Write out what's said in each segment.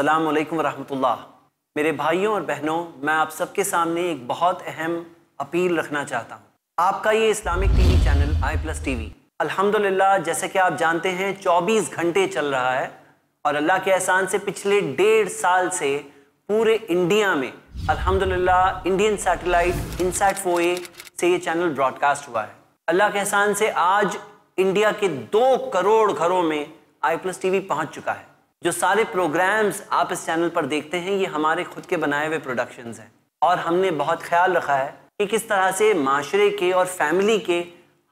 अल्लाम वरहमतुल्लाह मेरे भाइयों और बहनों मैं आप सबके सामने एक बहुत अहम अपील रखना चाहता हूँ आपका ये Islamic TV channel I plus T V अल्हम्दुलिल्लाह जैसे कि आप जानते हैं 24 घंटे चल रहा है और अल्लाह के एहसान से पिछले डेढ़ साल से पूरे इंडिया में अल्हम्दुलिल्लाह इंडियन सैटेलाइट इनसैट फो से ये चैनल ब्रॉडकास्ट हुआ है अल्लाह के एहसान से आज इंडिया के दो करोड़ घरों में आई प्लस टी वी पहुँच चुका है जो सारे प्रोग्राम्स आप इस चैनल पर देखते हैं ये हमारे खुद के बनाए हुए प्रोडक्शन हैं और हमने बहुत ख्याल रखा है कि किस तरह से माशरे के और फैमिली के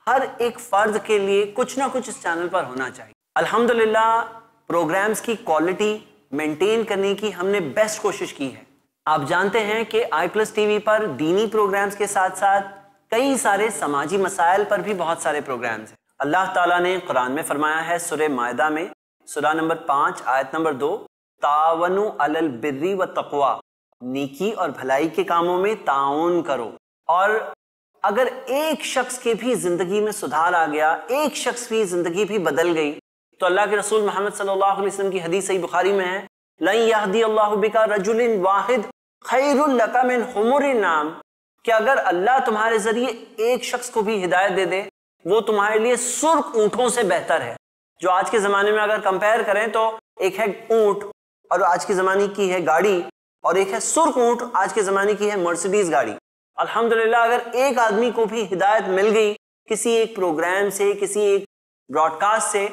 हर एक फ़र्द के लिए कुछ ना कुछ इस चैनल पर होना चाहिए अल्हम्दुलिल्लाह प्रोग्राम्स की क्वालिटी मेंटेन करने की हमने बेस्ट कोशिश की है आप जानते हैं कि आई प्लस टी पर दीनी प्रोग्राम्स के साथ साथ कई सारे समाजी मसाइल पर भी बहुत सारे प्रोग्राम्स हैं अल्लाह ताला ने कुरान में फरमाया है सुर मायदा में सुरा नंबर पांच आयत नंबर दो तावनु अलल बिर्री व तकवा नीकी और भलाई के कामों में ताउन करो और अगर एक शख्स के भी जिंदगी में सुधार आ गया एक शख्स की जिंदगी भी बदल गई तो अल्लाह के रसूल मोहम्मद सल्लल्लाहु अलैहि वसल्लम की हदीस सही बुखारी में है लई यहदी अल्लाह बिका रजुल वाहिद मिन हमुर नाम कि अगर अल्लाह तुम्हारे जरिए एक शख्स को भी हिदायत दे दे वो तुम्हारे लिए सुर्ख ऊँटों से बेहतर है जो आज के ज़माने में अगर कंपेयर करें तो एक है ऊँट और आज के ज़माने की है गाड़ी और एक है सुर्ख ऊंट आज के ज़माने की है मर्सिडीज़ गाड़ी अल्हम्दुलिल्लाह अगर एक आदमी को भी हिदायत मिल गई किसी एक प्रोग्राम से किसी एक ब्रॉडकास्ट से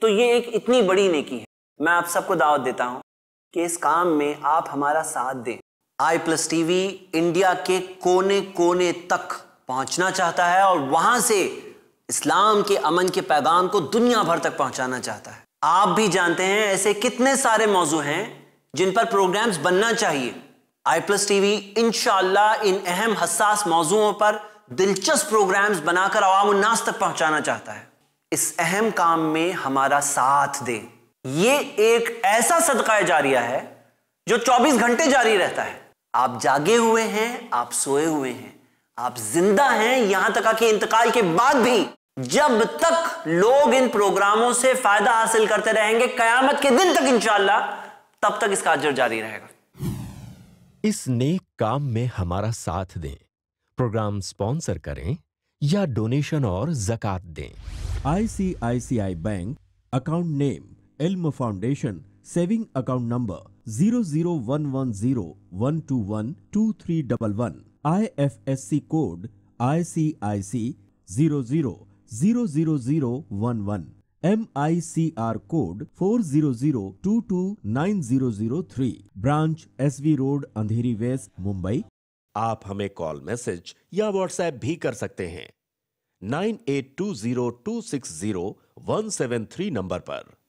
तो ये एक इतनी बड़ी नेकी है मैं आप सबको दावत देता हूँ कि इस काम में आप हमारा साथ दें आई प्लस टीवी इंडिया के कोने कोने तक पहुंचना चाहता है और वहां से इस्लाम के अमन के पैगाम को दुनिया भर तक पहुंचाना चाहता है आप भी जानते हैं ऐसे कितने सारे मौजू हैं जिन पर प्रोग्राम्स बनना चाहिए आई प्लस टीवी इनशाला इन अहम हसास मौजुओं पर दिलचस्प प्रोग्राम्स बनाकर अवाम उन्नास तक पहुंचाना चाहता है इस अहम काम में हमारा साथ दे ये एक ऐसा सदका जारिया है जो 24 घंटे जारी रहता है आप जागे हुए हैं आप सोए हुए हैं आप जिंदा हैं यहां तक कि इंतकाल के बाद भी जब तक लोग इन प्रोग्रामों से फायदा हासिल करते रहेंगे कयामत के दिन तक इंशाला तब तक इसका अजर जारी रहेगा इस नेक काम में हमारा साथ दें प्रोग्राम स्पॉन्सर करें या डोनेशन और जक़ात दें ICICI bank account name Ilm foundation saving account number zero zero one one zero one two one two three double one I F S C code I C I C zero zero zero zero zero one one M I C R code four zero zero two two nine zero zero three branch S V road Andheri west Mumbai आप हमें call message या WhatsApp भी कर सकते हैं nine eight two zero two six zero one seven three number पर